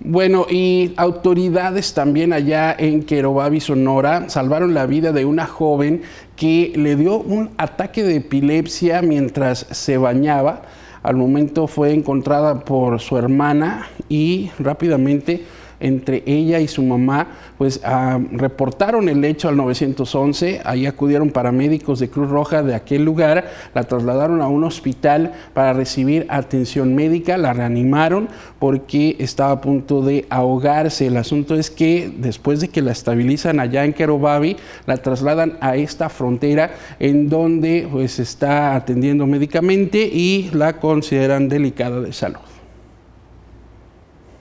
Bueno, y autoridades también allá en Querobabi, Sonora, salvaron la vida de una joven que le dio un ataque de epilepsia mientras se bañaba. Al momento fue encontrada por su hermana y rápidamente entre ella y su mamá, pues ah, reportaron el hecho al 911, ahí acudieron paramédicos de Cruz Roja de aquel lugar, la trasladaron a un hospital para recibir atención médica, la reanimaron porque estaba a punto de ahogarse. El asunto es que después de que la estabilizan allá en Kerobabi, la trasladan a esta frontera en donde pues está atendiendo médicamente y la consideran delicada de salud.